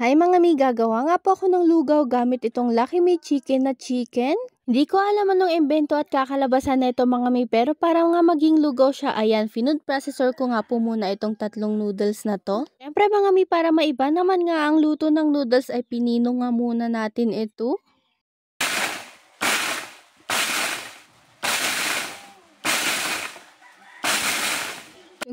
Hi mga may gagawa nga po ako ng lugaw gamit itong Lucky Me Chicken na chicken. Hindi ko alam anong imbento at kakalabasan na ito mga may pero para nga maging lugaw siya, ayan, finood processor ko nga po muna itong tatlong noodles na to. Siyempre mga may para maiba naman nga ang luto ng noodles ay pinino nga muna natin ito.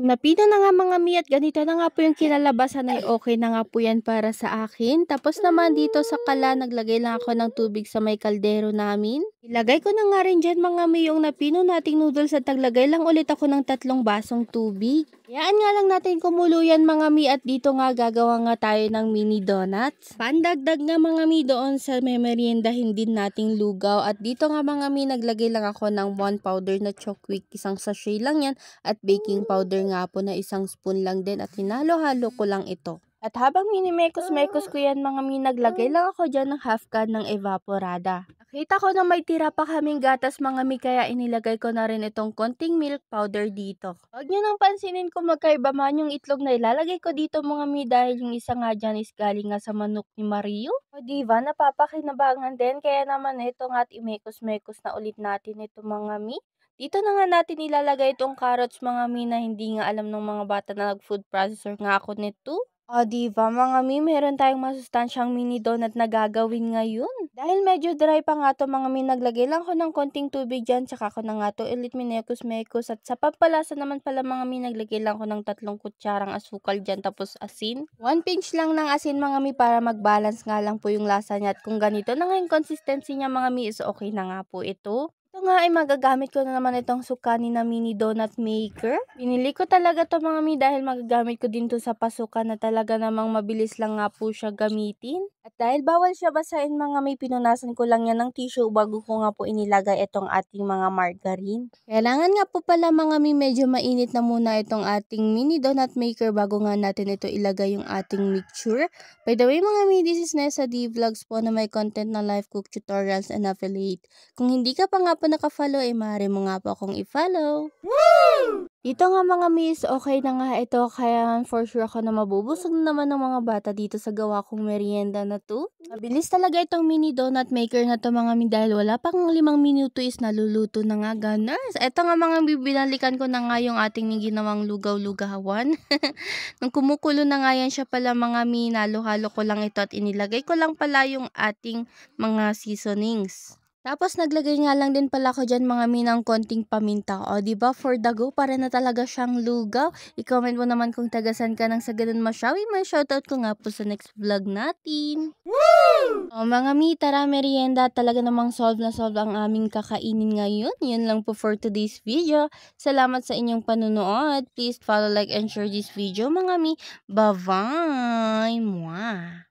Napina na nga mga mi at ganito na nga po yung kinalabasan ay okay na nga po yan para sa akin. Tapos naman dito sa kala naglagay lang ako ng tubig sa may kaldero namin. Ilagay ko na nga rin dyan mga mayong na pino nating noodles at taglagay lang ulit ako ng tatlong basong tubig. Yaan nga lang natin kumulo mga mi at dito nga gagawa nga tayo ng mini donuts. Pandagdag nga mga mi doon sa memeriendahin din nating lugaw at dito nga mga mi naglagay lang ako ng 1 powder na chokwik, isang sachet lang yan at baking powder nga po na isang spoon lang din at hinalo-halo ko lang ito. At habang minimekos-mekos ko yan mga mi, naglagay lang ako dyan ng half can ng evaporada. Kita ko na may tira pa kaming gatas mga mi kaya inilagay ko na rin itong konting milk powder dito. Huwag nyo nang pansinin kung magkaiba man yung itlog na ilalagay ko dito mga mi dahil yung isa nga dyan is galing nga sa manok ni Mario. O diba napapakinabangan din kaya naman ito at imekos-mekos na ulit natin ito mga mi. Dito na nga natin ilalagay itong carrots mga mi na hindi nga alam ng mga bata na nag-food processor nga ako nito. O, di ba mga mi, meron tayong masustansyang mini donut na gagawin ngayon. Dahil medyo dry pa nga to mga mi, naglagay lang ko ng konting tubig dyan, tsaka ko na nga to ulit minekos mecos, At sa pampalasa naman pala mga mi, naglagay lang ko ng tatlong kutsarang asukal dyan, tapos asin. One pinch lang ng asin mga mi para mag-balance nga lang po yung lasa niya. At kung ganito na nga yung consistency niya mga mi, is okay na nga po ito. Ito nga ay magagamit ko na naman itong sukani na mini donut maker. Binili ko talaga to mga mi dahil magagamit ko din to sa pasukan na talaga namang mabilis lang nga po siya gamitin. At dahil bawal siya basahin mga may pinunasan ko lang yan ng tissue bago ko nga po inilagay itong ating mga margarine. Kailangan nga po pala mga may medyo mainit na muna itong ating mini donut maker bago nga natin ito ilagay yung ating mixture. By the way mga may, this is Nessa D Vlogs po na may content na live cook tutorials and affiliate. Kung hindi ka pa nga po nakafollow, eh maaari mo nga po akong i-follow. Woo! Ito nga mga miss, okay na nga ito kaya for sure ako na mabubusog naman ng mga bata dito sa gawa kong merienda na to. Mabilis talaga itong mini donut maker na to mga mi dahil wala pang limang minuto is naluluto na nga gunners. Ito nga mga bibinalikan ko na nga yung ating ginawang lugaw-lugawan. Nung kumukulo na nga yan siya pala mga mi, nalo-halo ko lang ito at inilagay ko lang pala yung ating mga seasonings. Tapos naglagay nga lang din pala ko dyan mga minang konting paminta. O ba diba? for the go para na talaga siyang lugaw. I-comment mo naman kung tagasan ka ng sa ganun masyawi May Shoutout ko nga po sa next vlog natin. Woo! O mga mi, tara merienda. Talaga namang solve na solve ang aming kakainin ngayon. Yun lang po for today's video. Salamat sa inyong panunood. Please follow, like, and share this video mga mi. Bye-bye! Mwah!